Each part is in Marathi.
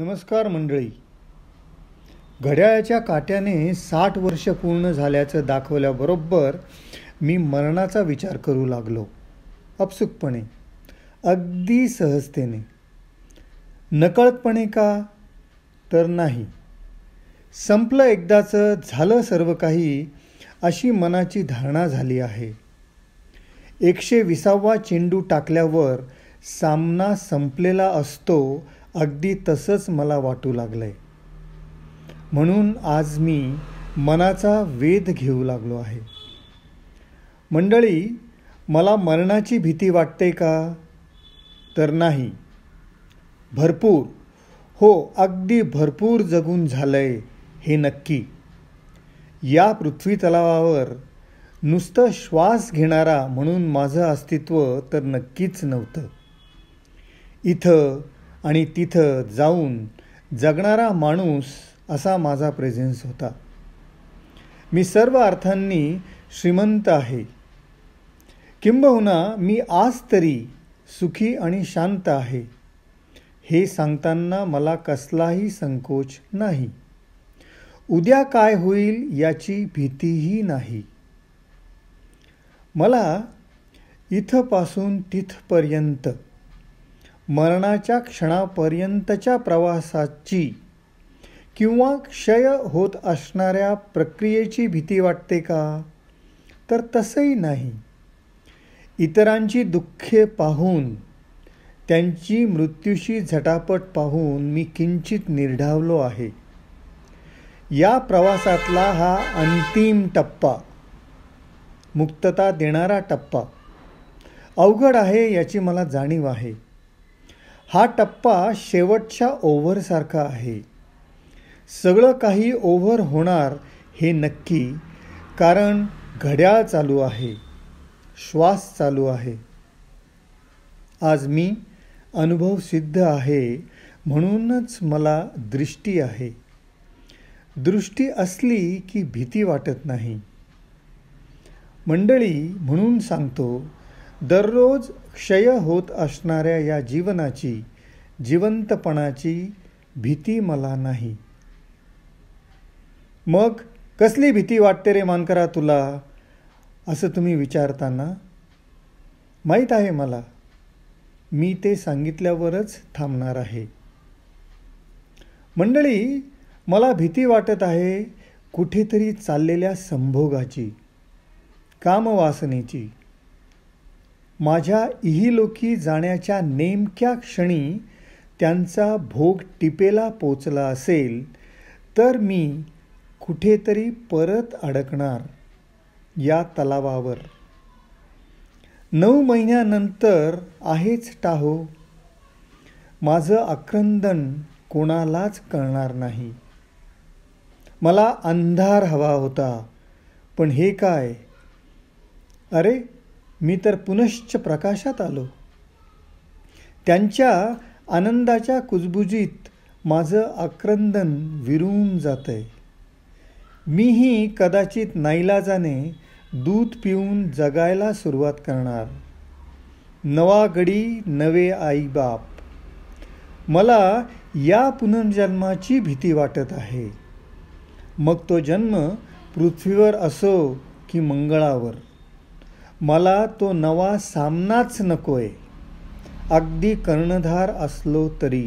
नमस्कार मंडळी घड्याळाच्या काट्याने साठ वर्ष पूर्ण झाल्याचं दाखवल्याबरोबर मी मरणाचा विचार करू लागलो अपसुकपणे अगदी सहजतेने नकळतपणे का तर नाही संपलं एकदाचं झालं सर्व काही अशी मनाची धारणा झाली आहे एकशे विसावा चेंडू टाकल्यावर सामना संपलेला असतो अगदी तसंच मला वाटू लागलं आहे म्हणून आज मी मनाचा वेध घेऊ लागलो आहे मंडळी मला मरणाची भीती वाटते का तर नाही भरपूर हो अगदी भरपूर जगून झालंय हे नक्की या पृथ्वी तलावावर नुसतं श्वास घेणारा म्हणून माझं अस्तित्व तर नक्कीच नव्हतं इथं आणि तिथं जाऊन जगणारा माणूस असा माझा प्रेझेन्स होता मी सर्व अर्थांनी श्रीमंत आहे किंबहुना मी आज तरी सुखी आणि शांत आहे हे सांगताना मला कसलाही संकोच नाही उद्या काय होईल याची भीतीही नाही मला इथंपासून तिथपर्यंत मरणाच्या क्षणापर्यंतच्या प्रवासाची किंवा क्षय होत असणाऱ्या प्रक्रियेची भीती वाटते का तर तसंही नाही इतरांची दुःखे पाहून त्यांची मृत्यूशी झटापट पाहून मी किंचित निर्ढावलो आहे या प्रवासातला हा अंतिम टप्पा मुक्तता देणारा टप्पा अवघड आहे याची मला जाणीव आहे हा टप्पा शेवटच्या ओव्हरसारखा आहे सगळं काही ओव्हर होणार हे नक्की कारण घड्याळ चालू आहे श्वास चालू आहे आज मी अनुभव सिद्ध आहे म्हणूनच मला दृष्टी आहे दृष्टी असली की भीती वाटत नाही मंडळी म्हणून सांगतो दररोज क्षय होत असणाऱ्या या जीवनाची जिवंतपणाची भीती मला नाही मग कसली भीती वाटते रे मानकरा तुला असं तुम्ही विचारताना माहीत आहे मला मी ते सांगितल्यावरच थांबणार आहे मंडळी मला भीती वाटत आहे कुठेतरी चाललेल्या संभोगाची कामवासनेची माझ्या इहिलोकी जाण्याच्या नेमक्या क्षणी त्यांचा भोग टिपेला पोचला असेल तर मी कुठेतरी परत अडकणार या तलावावर नऊ महिन्यानंतर आहेच टाहो माझं आक्रंदन कोणालाच कळणार नाही मला अंधार हवा होता पण हे काय अरे मी तर पुनश्च प्रकाशात आलो त्यांच्या आनंदाच्या कुजबुजीत माझं आक्रंदन विरून जात आहे मीही कदाचित नाईलाजाने दूध पिऊन जगायला सुरुवात करणार नवा गडी नवे आई बाप मला या पुनर्जन्माची भीती वाटत आहे मग तो जन्म पृथ्वीवर असो की मंगळावर मला तो नवा सामनाच नकोय अगदी कर्णधार असलो तरी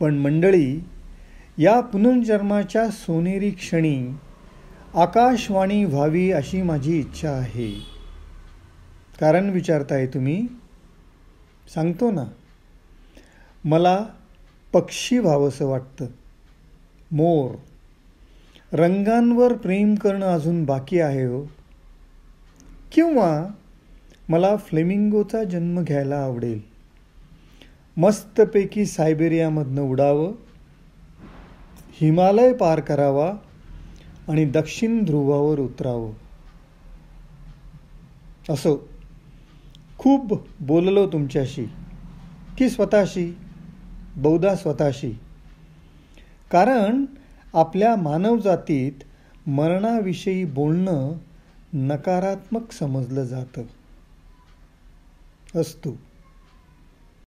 पण मंडळी या पुनर्जन्माच्या सोनेरी क्षणी आकाशवाणी व्हावी अशी माझी इच्छा आहे कारण विचारताय तुम्ही सांगतो ना मला पक्षी व्हावंसं वाटतं मोर रंगांवर प्रेम करणं अजून बाकी आहे हो किंवा मला फ्लेमिंगोचा जन्म घ्यायला आवडेल मस्तपैकी सायबेरियामधनं उडावं हिमालय पार करावा आणि दक्षिण ध्रुवावर उतरावं असो खूप बोललो तुमच्याशी की स्वतःशी बहुधा स्वतःशी कारण आपल्या मानवजातीत मरणाविषयी बोलणं नकारात्मक समजलं जातं असतो